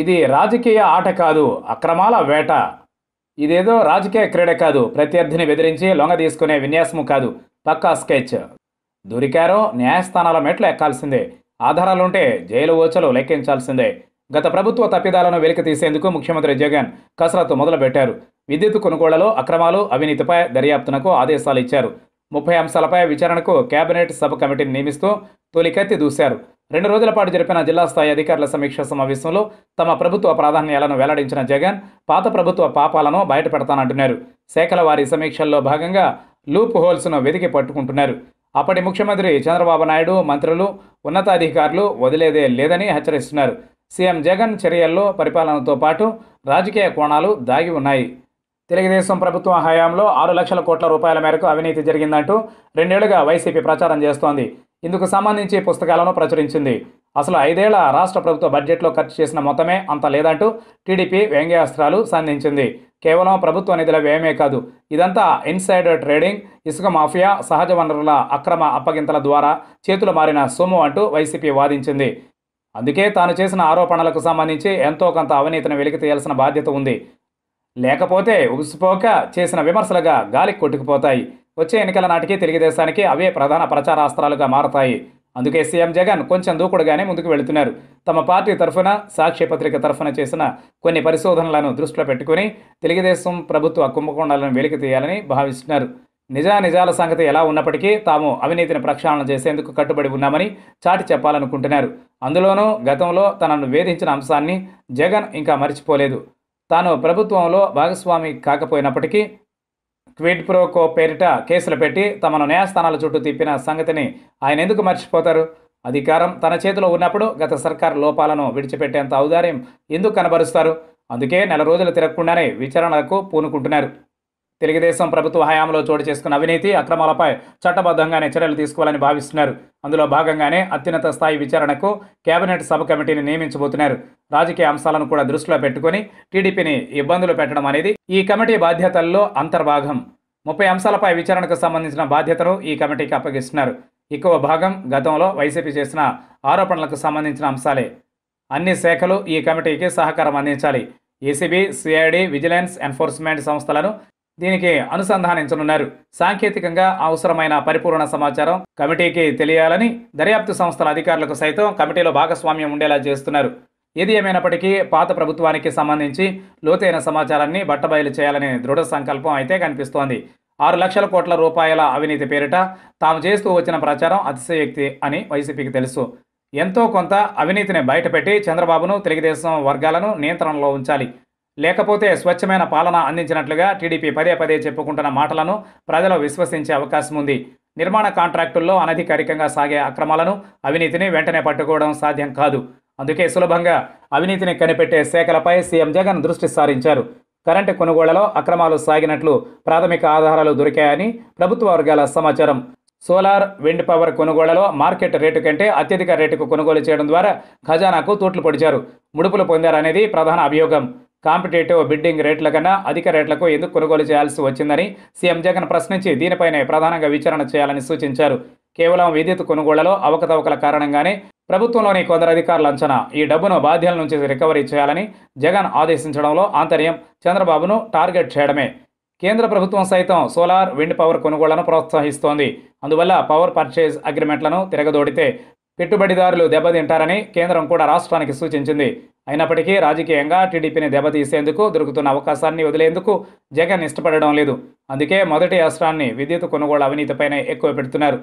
ఇది రాజకీయ ఆట కాదు అక్రమాల వేట ఇదేదో రాజకీయ క్రీడ కాదు ప్రత్యర్థిని బెదిరించి లొంగ తీసుకునే విన్యాసము కాదు పక్కా స్కెచ్ దొరికారో న్యాయస్థానాల మెట్లు ఎక్కాల్సిందే ఆధారాలుంటే జైలు ఓచలు లెక్కించాల్సిందే గత ప్రభుత్వ తప్పిదాలను వెలికి తీసేందుకు ముఖ్యమంత్రి జగన్ కసరత్తు మొదలుపెట్టారు విద్యుత్ కొనుగోళ్లలో అక్రమాలు అవినీతిపై దర్యాప్తునకు ఆదేశాలు ఇచ్చారు ముప్పై అంశాలపై విచారణకు కేబినెట్ సబ్ కమిటీని నియమిస్తూ తొలికెత్తి దూశారు రెండు రోజుల పాటు జరిపిన జిల్లా స్థాయి అధికారుల సమీక్ష సమావేశంలో తమ ప్రభుత్వ ప్రాధాన్యాలను వెల్లడించిన జగన్ పాత ప్రభుత్వ పాపాలను బయటపెడతానంటున్నారు శాఖల వారి సమీక్షల్లో భాగంగా లూప్ హోల్స్ను వెతికి పట్టుకుంటున్నారు అప్పటి ముఖ్యమంత్రి చంద్రబాబు నాయుడు మంత్రులు ఉన్నతాధికారులు వదిలేదే లేదని హెచ్చరిస్తున్నారు సీఎం జగన్ చర్యల్లో పరిపాలనతో పాటు రాజకీయ కోణాలు దాగి ఉన్నాయి తెలుగుదేశం ప్రభుత్వం హయాంలో ఆరు లక్షల కోట్ల రూపాయల మేరకు అవినీతి జరిగిందంటూ రెండేళ్లుగా వైసీపీ ప్రచారం చేస్తోంది ఇందుకు సంబంధించి పుస్తకాలను ప్రచురించింది అసలు ఐదేళ్ల రాష్ట్ర ప్రభుత్వ బడ్జెట్లో ఖర్చు చేసిన మొత్తమే అంత లేదంటూ టీడీపీ వ్యంగ్యాస్త్రాలు సంధించింది కేవలం ప్రభుత్వ నిధుల వ్యయమే కాదు ఇదంతా ఇన్సైడర్ ట్రేడింగ్ ఇసుక మాఫియా సహజ వనరుల అక్రమ అప్పగింతల ద్వారా చేతులు మారిన సొమ్ము అంటూ వైసీపీ వాదించింది అందుకే తాను చేసిన ఆరోపణలకు సంబంధించి ఎంతో కొంత అవినీతిని వెలికి తీయాల్సిన బాధ్యత ఉంది లేకపోతే ఉగిసిపోక చేసిన విమర్శలుగా గాలికి కొట్టుకుపోతాయి వచ్చే ఎన్నికల నాటికి తెలుగుదేశానికి అవే ప్రధాన ప్రచారాస్త్రాలుగా మారతాయి అందుకే సీఎం జగన్ కొంచెం దూకుడుగానే ముందుకు వెళుతున్నారు తమ పార్టీ తరఫున సాక్షి పత్రిక తరఫున చేసిన కొన్ని పరిశోధనలను దృష్టిలో పెట్టుకుని తెలుగుదేశం ప్రభుత్వ కుంభకోణాలను వెలికి తీయాలని భావిస్తున్నారు నిజానిజాల సంగతి ఎలా ఉన్నప్పటికీ తాము అవినీతిని ప్రక్షాళన చేసేందుకు కట్టుబడి ఉన్నామని చాటి చెప్పాలనుకుంటున్నారు అందులోనూ గతంలో తనను వేధించిన అంశాన్ని జగన్ ఇంకా మర్చిపోలేదు తాను ప్రభుత్వంలో భాగస్వామి కాకపోయినప్పటికీ ట్వీట్ ప్రోకో పేరిట కేసులు పెట్టి తమను న్యాయస్థానాల చుట్టూ తిప్పిన సంగతిని ఆయన ఎందుకు మర్చిపోతారు అధికారం తన చేతిలో ఉన్నప్పుడు గత సర్కార్ లోపాలను విడిచిపెట్టేంత ఔదార్యం ఎందుకు కనబరుస్తారు అందుకే నెల రోజులు తిరగకుండానే విచారణలకు పూనుకుంటున్నారు తెలుగుదేశం ప్రభుత్వ హయాంలో చోటు చేసుకున్న అవినీతి అక్రమాలపై చట్టబద్ధంగానే చర్యలు తీసుకోవాలని భావిస్తున్నారు అందులో భాగంగానే అత్యున్నత స్థాయి విచారణకు కేబినెట్ సబ్ కమిటీని నియమించబోతున్నారు రాజకీయ అంశాలను కూడా దృష్టిలో పెట్టుకుని టీడీపీని ఇబ్బందులు పెట్టడం అనేది ఈ కమిటీ బాధ్యతల్లో అంతర్భాగం ముప్పై అంశాలపై విచారణకు సంబంధించిన బాధ్యతను ఈ కమిటీకి అప్పగిస్తున్నారు ఎక్కువ భాగం గతంలో వైసీపీ చేసిన ఆరోపణలకు సంబంధించిన అంశాలే అన్ని శాఖలు ఈ కమిటీకి సహకారం అందించాలి ఏసీబీ సిఐడి విజిలెన్స్ ఎన్ఫోర్స్మెంట్ సంస్థలను దీనికి అనుసంధానించనున్నారు సాంకేతికంగా అవసరమైన పరిపూర్ణ సమాచారం కమిటీకి తెలియాలని దర్యాప్తు సంస్థల అధికారులకు సైతం కమిటీలో భాగస్వామ్యం ఉండేలా చేస్తున్నారు ఏది ఏమైనప్పటికీ పాత ప్రభుత్వానికి సంబంధించి లోతైన సమాచారాన్ని బట్టబయలు చేయాలనే దృఢ సంకల్పం అయితే కనిపిస్తోంది ఆరు లక్షల కోట్ల రూపాయల అవినీతి పేరిట తాము చేస్తూ వచ్చిన ప్రచారం అతిశయోక్తి అని వైసీపీకి తెలుసు ఎంతో కొంత అవినీతిని బయటపెట్టి చంద్రబాబును తెలుగుదేశం వర్గాలను నియంత్రణలో ఉంచాలి లేకపోతే స్వచ్ఛమైన పాలన అందించినట్లుగా టీడీపీ పదే పదే చెప్పుకుంటున్న మాటలను ప్రజలు విశ్వసించే అవకాశం ఉంది నిర్మాణ కాంట్రాక్టుల్లో అనధికారికంగా సాగే అక్రమాలను అవినీతిని వెంటనే పట్టుకోవడం సాధ్యం కాదు అందుకే సులభంగా అవినీతిని కనిపెట్టే శాఖలపై సీఎం జగన్ దృష్టి సారించారు కరెంటు కొనుగోళ్లలో అక్రమాలు సాగినట్లు ప్రాథమిక ఆధారాలు దొరికాయని ప్రభుత్వ వర్గాల సమాచారం సోలార్ విండ్ పవర్ కొనుగోళ్లలో మార్కెట్ రేటు కంటే అత్యధిక రేటుకు కొనుగోలు చేయడం ద్వారా ఖజానాకు తోట్లు పొడిచారు ముడుపులు పొందారనేది ప్రధాన అభియోగం కాంపిటేటివ్ బిడ్డింగ్ రేట్ల కన్నా అధిక రేట్లకు ఎందుకు కొనుగోలు చేయాల్సి వచ్చిందని సీఎం జగన్ ప్రశ్నించి దీనిపైనే ప్రధానంగా విచారణ చేయాలని సూచించారు కేవలం విద్యుత్ కొనుగోళ్లలో అవకతవకల కారణంగానే ప్రభుత్వంలోని కొందరు అధికారుల అంచనా ఈ డబ్బును బాధ్యుల నుంచి రికవరీ చేయాలని జగన్ ఆదేశించడంలో ఆంతర్యం చంద్రబాబును టార్గెట్ చేయడమే కేంద్ర ప్రభుత్వం సైతం సోలార్ విండ్ పవర్ కొనుగోళ్లను ప్రోత్సహిస్తోంది అందువల్ల పవర్ పర్చేజ్ అగ్రిమెంట్లను తిరగదోడితే పెట్టుబడిదారులు దెబ్బతింటారని కేంద్రం కూడా రాష్ట్రానికి సూచించింది అయినప్పటికీ రాజకీయంగా టీడీపీని దెబ్బతీసేందుకు దొరుకుతున్న అవకాశాన్ని వదిలేందుకు జగన్ ఇష్టపడడం లేదు అందుకే మొదటి అస్త్రాన్ని విద్యుత్ కొనుగోలు అవినీతిపైనే ఎక్కువ పెడుతున్నారు